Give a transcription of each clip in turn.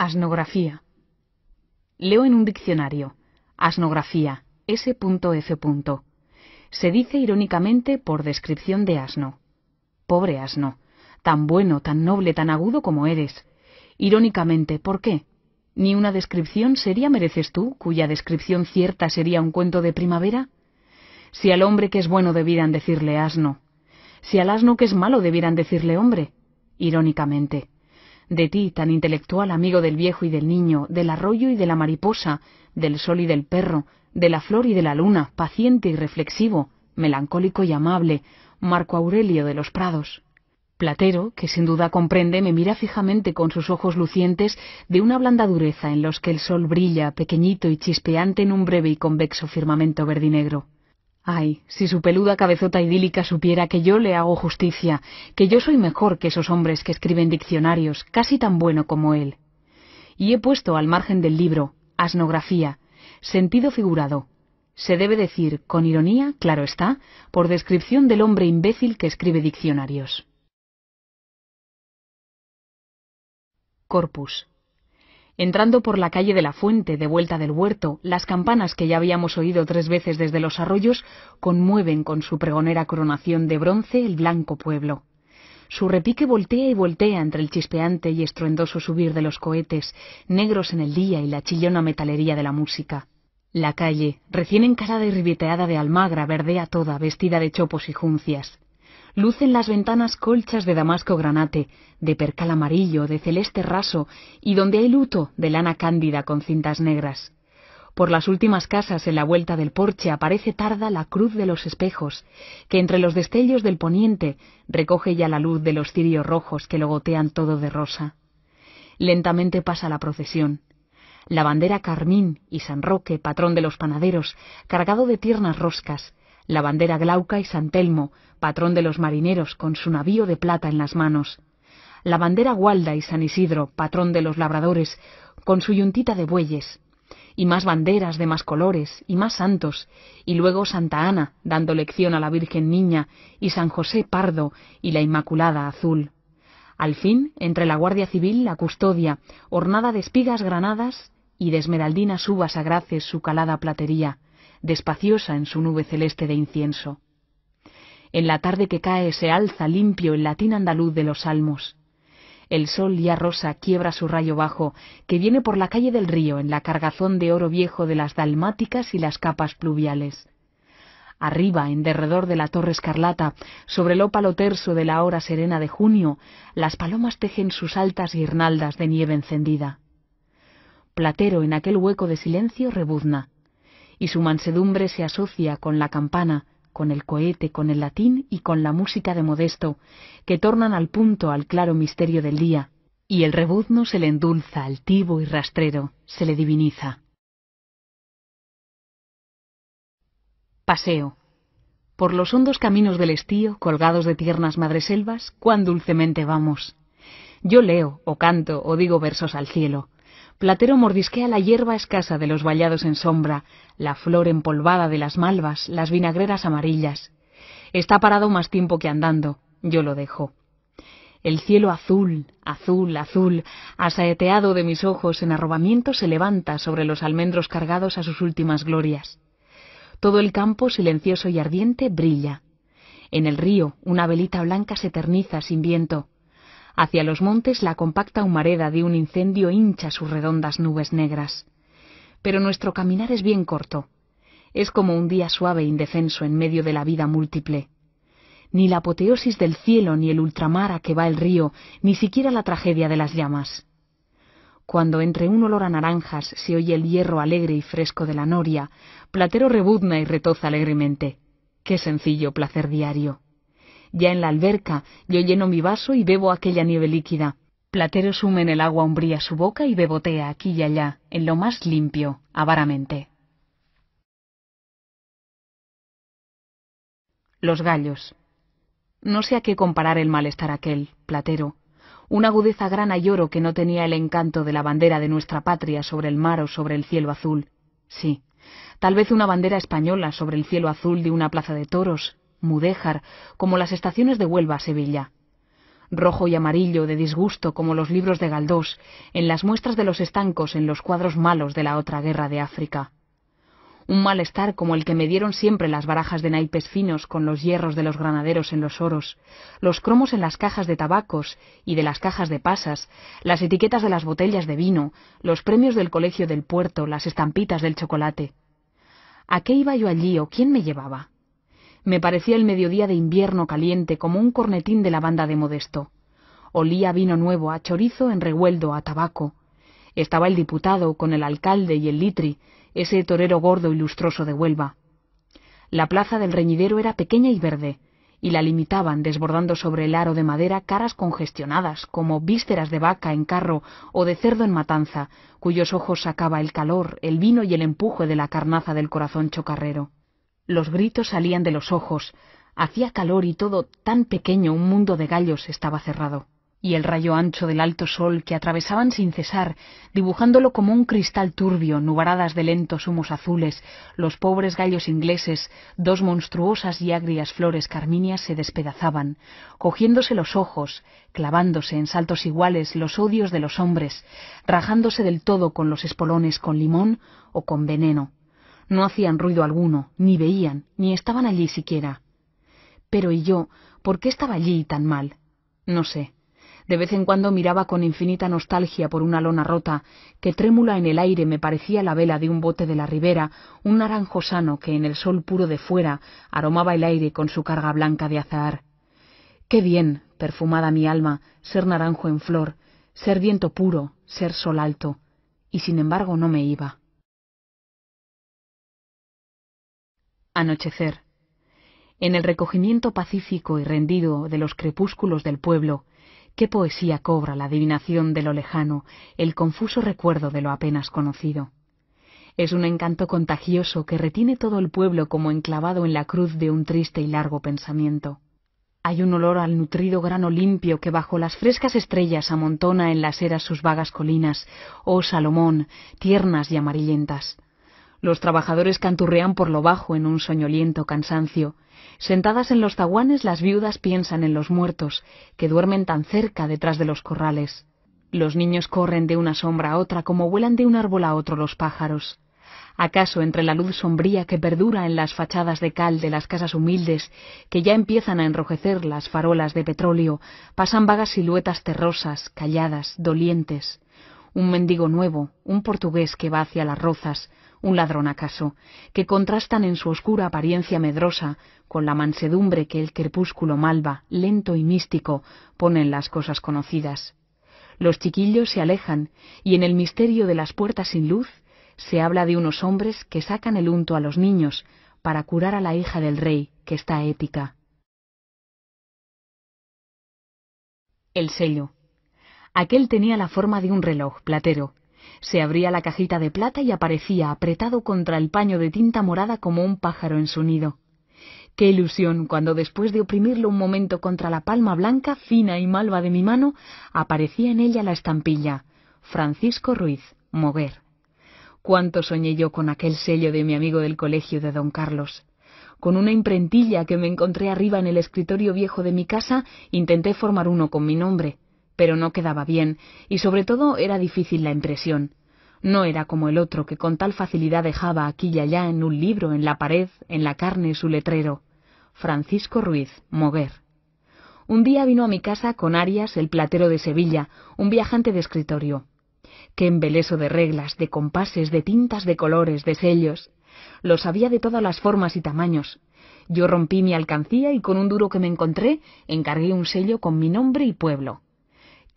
Asnografía. Leo en un diccionario. Asnografía. S.F. Se dice irónicamente por descripción de asno. Pobre asno. Tan bueno, tan noble, tan agudo como eres. Irónicamente, ¿por qué? ¿Ni una descripción seria mereces tú, cuya descripción cierta sería un cuento de primavera? Si al hombre que es bueno debieran decirle asno. Si al asno que es malo debieran decirle hombre. Irónicamente de ti, tan intelectual amigo del viejo y del niño, del arroyo y de la mariposa, del sol y del perro, de la flor y de la luna, paciente y reflexivo, melancólico y amable, Marco Aurelio de los Prados. Platero, que sin duda comprende, me mira fijamente con sus ojos lucientes de una blanda dureza en los que el sol brilla pequeñito y chispeante en un breve y convexo firmamento verdinegro. Ay, si su peluda cabezota idílica supiera que yo le hago justicia, que yo soy mejor que esos hombres que escriben diccionarios, casi tan bueno como él. Y he puesto al margen del libro, asnografía, sentido figurado. Se debe decir, con ironía, claro está, por descripción del hombre imbécil que escribe diccionarios. Corpus. Entrando por la calle de la fuente, de vuelta del huerto, las campanas que ya habíamos oído tres veces desde los arroyos conmueven con su pregonera coronación de bronce el blanco pueblo. Su repique voltea y voltea entre el chispeante y estruendoso subir de los cohetes, negros en el día y la chillona metalería de la música. La calle, recién encarada y ribeteada de almagra, verdea toda, vestida de chopos y juncias lucen las ventanas colchas de damasco granate, de percal amarillo, de celeste raso, y donde hay luto de lana cándida con cintas negras. Por las últimas casas en la vuelta del porche aparece tarda la cruz de los espejos, que entre los destellos del poniente recoge ya la luz de los cirios rojos que lo gotean todo de rosa. Lentamente pasa la procesión. La bandera carmín y San Roque, patrón de los panaderos, cargado de tiernas roscas, la bandera glauca y San Telmo, patrón de los marineros, con su navío de plata en las manos, la bandera gualda y San Isidro, patrón de los labradores, con su yuntita de bueyes, y más banderas de más colores y más santos, y luego Santa Ana dando lección a la Virgen Niña y San José Pardo y la Inmaculada Azul. Al fin, entre la Guardia Civil, la custodia, ornada de espigas granadas y de esmeraldinas uvas agraces su calada platería, despaciosa en su nube celeste de incienso. En la tarde que cae se alza limpio el latín andaluz de los salmos. El sol ya rosa quiebra su rayo bajo, que viene por la calle del río en la cargazón de oro viejo de las dalmáticas y las capas pluviales. Arriba, en derredor de la torre escarlata, sobre el ópalo terso de la hora serena de junio, las palomas tejen sus altas guirnaldas de nieve encendida. Platero en aquel hueco de silencio rebuzna y su mansedumbre se asocia con la campana, con el cohete, con el latín y con la música de Modesto, que tornan al punto al claro misterio del día, y el rebuzno se le endulza, altivo y rastrero, se le diviniza. Paseo. Por los hondos caminos del estío, colgados de tiernas madreselvas, cuán dulcemente vamos. Yo leo, o canto, o digo versos al cielo. Platero mordisquea la hierba escasa de los vallados en sombra, la flor empolvada de las malvas, las vinagreras amarillas. Está parado más tiempo que andando, yo lo dejo. El cielo azul, azul, azul, asaeteado de mis ojos en arrobamiento se levanta sobre los almendros cargados a sus últimas glorias. Todo el campo silencioso y ardiente brilla. En el río una velita blanca se eterniza sin viento. Hacia los montes la compacta humareda de un incendio hincha sus redondas nubes negras. Pero nuestro caminar es bien corto. Es como un día suave e indefenso en medio de la vida múltiple. Ni la apoteosis del cielo, ni el ultramar a que va el río, ni siquiera la tragedia de las llamas. Cuando entre un olor a naranjas se oye el hierro alegre y fresco de la noria, Platero rebuzna y retoza alegremente. Qué sencillo placer diario. Ya en la alberca, yo lleno mi vaso y bebo aquella nieve líquida. Platero sume en el agua umbría su boca y bebotea aquí y allá, en lo más limpio, avaramente. Los gallos. No sé a qué comparar el malestar aquel, Platero. Una agudeza grana y oro que no tenía el encanto de la bandera de nuestra patria sobre el mar o sobre el cielo azul. Sí, tal vez una bandera española sobre el cielo azul de una plaza de toros, mudéjar, como las estaciones de Huelva a Sevilla. Rojo y amarillo de disgusto como los libros de Galdós, en las muestras de los estancos en los cuadros malos de la otra guerra de África. Un malestar como el que me dieron siempre las barajas de naipes finos con los hierros de los granaderos en los oros, los cromos en las cajas de tabacos y de las cajas de pasas, las etiquetas de las botellas de vino, los premios del colegio del puerto, las estampitas del chocolate. ¿A qué iba yo allí o quién me llevaba? Me parecía el mediodía de invierno caliente como un cornetín de la banda de Modesto. Olía vino nuevo, a chorizo, en revueldo, a tabaco. Estaba el diputado con el alcalde y el litri, ese torero gordo y lustroso de Huelva. La plaza del reñidero era pequeña y verde, y la limitaban desbordando sobre el aro de madera caras congestionadas, como vísceras de vaca en carro o de cerdo en matanza, cuyos ojos sacaba el calor, el vino y el empuje de la carnaza del corazón chocarrero. Los gritos salían de los ojos, hacía calor y todo tan pequeño un mundo de gallos estaba cerrado, y el rayo ancho del alto sol que atravesaban sin cesar, dibujándolo como un cristal turbio, nubaradas de lentos humos azules, los pobres gallos ingleses, dos monstruosas y agrias flores carminias se despedazaban, cogiéndose los ojos, clavándose en saltos iguales los odios de los hombres, rajándose del todo con los espolones con limón o con veneno no hacían ruido alguno, ni veían, ni estaban allí siquiera. Pero ¿y yo? ¿Por qué estaba allí tan mal? No sé. De vez en cuando miraba con infinita nostalgia por una lona rota, que trémula en el aire me parecía la vela de un bote de la ribera, un naranjo sano que en el sol puro de fuera aromaba el aire con su carga blanca de azahar. Qué bien, perfumada mi alma, ser naranjo en flor, ser viento puro, ser sol alto, y sin embargo no me iba. anochecer. En el recogimiento pacífico y rendido de los crepúsculos del pueblo, qué poesía cobra la adivinación de lo lejano, el confuso recuerdo de lo apenas conocido. Es un encanto contagioso que retiene todo el pueblo como enclavado en la cruz de un triste y largo pensamiento. Hay un olor al nutrido grano limpio que bajo las frescas estrellas amontona en las eras sus vagas colinas, oh Salomón, tiernas y amarillentas. Los trabajadores canturrean por lo bajo en un soñoliento cansancio. Sentadas en los zaguanes, las viudas piensan en los muertos, que duermen tan cerca detrás de los corrales. Los niños corren de una sombra a otra como vuelan de un árbol a otro los pájaros. ¿Acaso entre la luz sombría que perdura en las fachadas de cal de las casas humildes, que ya empiezan a enrojecer las farolas de petróleo, pasan vagas siluetas terrosas, calladas, dolientes? Un mendigo nuevo, un portugués que va hacia las rozas, un ladrón acaso, que contrastan en su oscura apariencia medrosa con la mansedumbre que el crepúsculo malva, lento y místico, pone en las cosas conocidas. Los chiquillos se alejan y en el misterio de las puertas sin luz se habla de unos hombres que sacan el unto a los niños para curar a la hija del rey, que está ética. El sello. Aquel tenía la forma de un reloj platero, se abría la cajita de plata y aparecía apretado contra el paño de tinta morada como un pájaro en su nido. Qué ilusión cuando después de oprimirlo un momento contra la palma blanca, fina y malva de mi mano, aparecía en ella la estampilla Francisco Ruiz, Moguer. Cuánto soñé yo con aquel sello de mi amigo del colegio de don Carlos. Con una imprentilla que me encontré arriba en el escritorio viejo de mi casa, intenté formar uno con mi nombre pero no quedaba bien, y sobre todo era difícil la impresión. No era como el otro que con tal facilidad dejaba aquí y allá en un libro, en la pared, en la carne su letrero. Francisco Ruiz, Moguer. Un día vino a mi casa con Arias, el platero de Sevilla, un viajante de escritorio. Qué embeleso de reglas, de compases, de tintas, de colores, de sellos. Lo sabía de todas las formas y tamaños. Yo rompí mi alcancía y con un duro que me encontré encargué un sello con mi nombre y pueblo.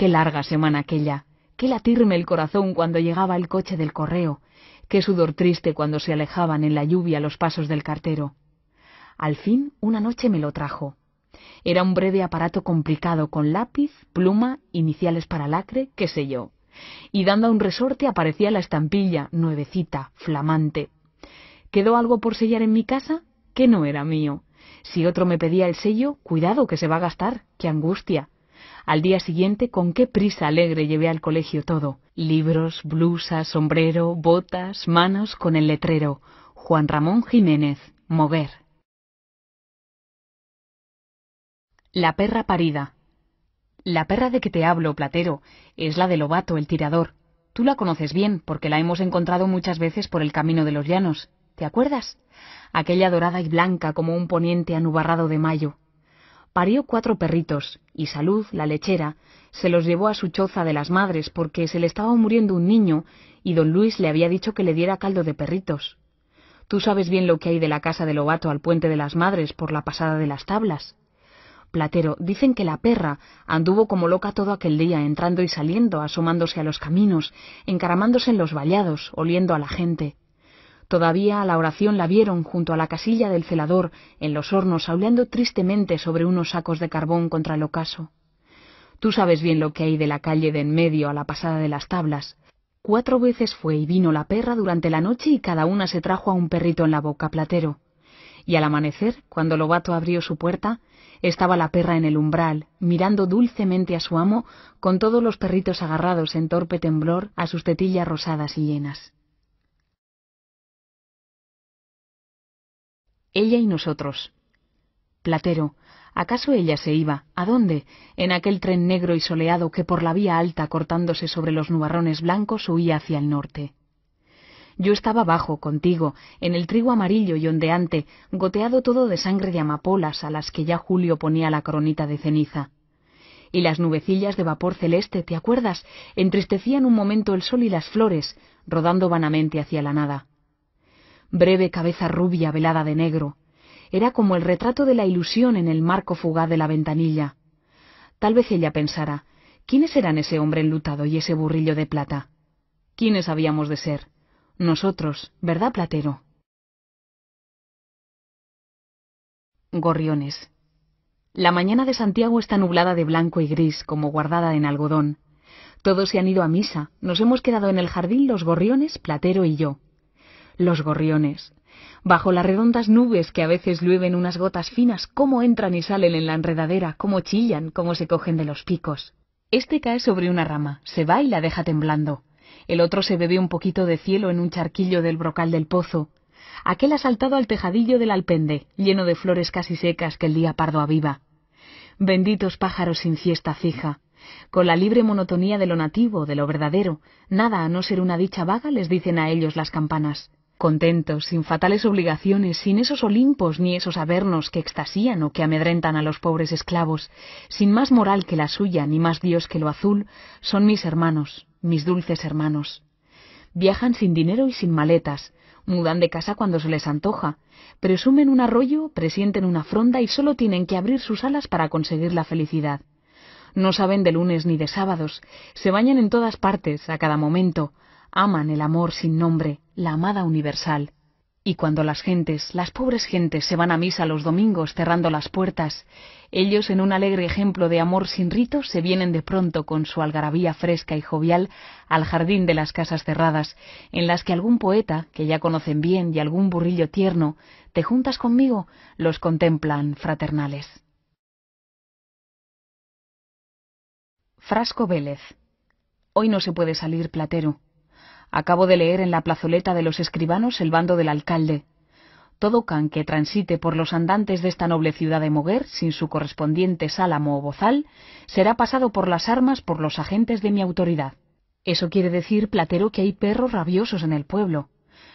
Qué larga semana aquella, qué latirme el corazón cuando llegaba el coche del correo, qué sudor triste cuando se alejaban en la lluvia los pasos del cartero. Al fin, una noche me lo trajo. Era un breve aparato complicado con lápiz, pluma, iniciales para lacre, qué sé yo. Y dando a un resorte aparecía la estampilla, nuevecita, flamante. ¿Quedó algo por sellar en mi casa? Que no era mío. Si otro me pedía el sello, cuidado que se va a gastar, qué angustia. Al día siguiente, con qué prisa alegre llevé al colegio todo. Libros, blusa, sombrero, botas, manos con el letrero. Juan Ramón Jiménez, mover. La perra parida. La perra de que te hablo, platero, es la de Lobato, el tirador. Tú la conoces bien, porque la hemos encontrado muchas veces por el camino de los llanos. ¿Te acuerdas? Aquella dorada y blanca como un poniente anubarrado de mayo parió cuatro perritos, y Salud, la lechera, se los llevó a su choza de las madres porque se le estaba muriendo un niño y don Luis le había dicho que le diera caldo de perritos. Tú sabes bien lo que hay de la casa de Lobato al puente de las madres por la pasada de las tablas. Platero, dicen que la perra anduvo como loca todo aquel día, entrando y saliendo, asomándose a los caminos, encaramándose en los vallados, oliendo a la gente. Todavía a la oración la vieron junto a la casilla del celador, en los hornos, aullando tristemente sobre unos sacos de carbón contra el ocaso. Tú sabes bien lo que hay de la calle de en medio a la pasada de las tablas. Cuatro veces fue y vino la perra durante la noche y cada una se trajo a un perrito en la boca, platero. Y al amanecer, cuando Lobato abrió su puerta, estaba la perra en el umbral, mirando dulcemente a su amo, con todos los perritos agarrados en torpe temblor a sus tetillas rosadas y llenas. ella y nosotros. Platero, ¿acaso ella se iba? ¿A dónde? En aquel tren negro y soleado que por la vía alta cortándose sobre los nubarrones blancos huía hacia el norte. Yo estaba abajo, contigo, en el trigo amarillo y ondeante, goteado todo de sangre de amapolas a las que ya Julio ponía la coronita de ceniza. Y las nubecillas de vapor celeste, ¿te acuerdas? Entristecían un momento el sol y las flores, rodando vanamente hacia la nada breve cabeza rubia velada de negro. Era como el retrato de la ilusión en el marco fugaz de la ventanilla. Tal vez ella pensara, ¿quiénes eran ese hombre enlutado y ese burrillo de plata? ¿Quiénes habíamos de ser? Nosotros, ¿verdad, Platero? Gorriones. La mañana de Santiago está nublada de blanco y gris, como guardada en algodón. Todos se han ido a misa, nos hemos quedado en el jardín los gorriones, Platero y yo los gorriones. Bajo las redondas nubes que a veces llueven unas gotas finas, cómo entran y salen en la enredadera, cómo chillan, cómo se cogen de los picos. Este cae sobre una rama, se va y la deja temblando. El otro se bebe un poquito de cielo en un charquillo del brocal del pozo. Aquel ha saltado al tejadillo del alpende, lleno de flores casi secas que el día pardo aviva. Benditos pájaros sin fiesta fija. Con la libre monotonía de lo nativo, de lo verdadero, nada a no ser una dicha vaga les dicen a ellos las campanas contentos, sin fatales obligaciones, sin esos olimpos ni esos avernos que extasían o que amedrentan a los pobres esclavos, sin más moral que la suya ni más Dios que lo azul, son mis hermanos, mis dulces hermanos. Viajan sin dinero y sin maletas, mudan de casa cuando se les antoja, presumen un arroyo, presienten una fronda y solo tienen que abrir sus alas para conseguir la felicidad. No saben de lunes ni de sábados, se bañan en todas partes, a cada momento, aman el amor sin nombre, la amada universal. Y cuando las gentes, las pobres gentes, se van a misa los domingos cerrando las puertas, ellos en un alegre ejemplo de amor sin rito se vienen de pronto con su algarabía fresca y jovial al jardín de las casas cerradas, en las que algún poeta, que ya conocen bien, y algún burrillo tierno, te juntas conmigo, los contemplan fraternales. Frasco Vélez. Hoy no se puede salir platero. Acabo de leer en la plazoleta de los escribanos el bando del alcalde. Todo can que transite por los andantes de esta noble ciudad de Moguer, sin su correspondiente sálamo o bozal, será pasado por las armas por los agentes de mi autoridad. Eso quiere decir, platero, que hay perros rabiosos en el pueblo.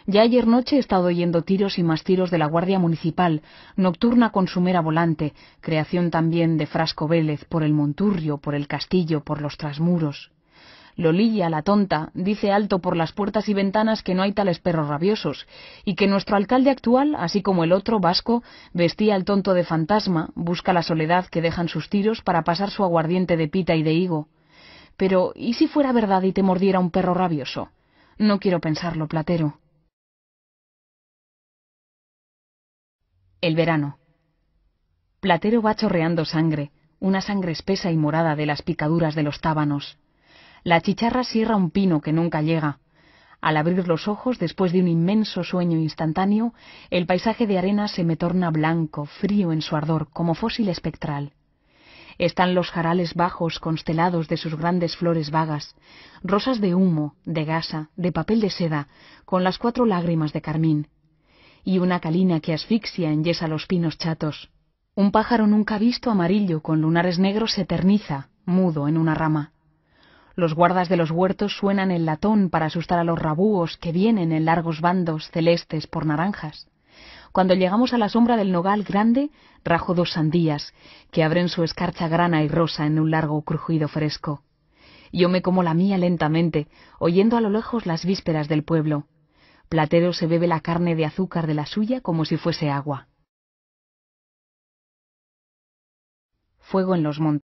Ya ayer noche he estado oyendo tiros y más tiros de la Guardia Municipal, nocturna consumera volante, creación también de Frasco Vélez, por el Monturrio, por el Castillo, por los Trasmuros. Lolilla, la tonta, dice alto por las puertas y ventanas que no hay tales perros rabiosos, y que nuestro alcalde actual, así como el otro, vasco, vestía al tonto de fantasma, busca la soledad que dejan sus tiros para pasar su aguardiente de pita y de higo. Pero, ¿y si fuera verdad y te mordiera un perro rabioso? No quiero pensarlo, platero. El verano. Platero va chorreando sangre, una sangre espesa y morada de las picaduras de los tábanos. La chicharra cierra un pino que nunca llega. Al abrir los ojos, después de un inmenso sueño instantáneo, el paisaje de arena se me torna blanco, frío en su ardor, como fósil espectral. Están los jarales bajos constelados de sus grandes flores vagas, rosas de humo, de gasa, de papel de seda, con las cuatro lágrimas de carmín. Y una calina que asfixia enyesa los pinos chatos. Un pájaro nunca visto amarillo con lunares negros se eterniza, mudo, en una rama. Los guardas de los huertos suenan el latón para asustar a los rabúos que vienen en largos bandos celestes por naranjas. Cuando llegamos a la sombra del nogal grande, rajo dos sandías, que abren su escarcha grana y rosa en un largo crujido fresco. Yo me como la mía lentamente, oyendo a lo lejos las vísperas del pueblo. Platero se bebe la carne de azúcar de la suya como si fuese agua. Fuego en los montes.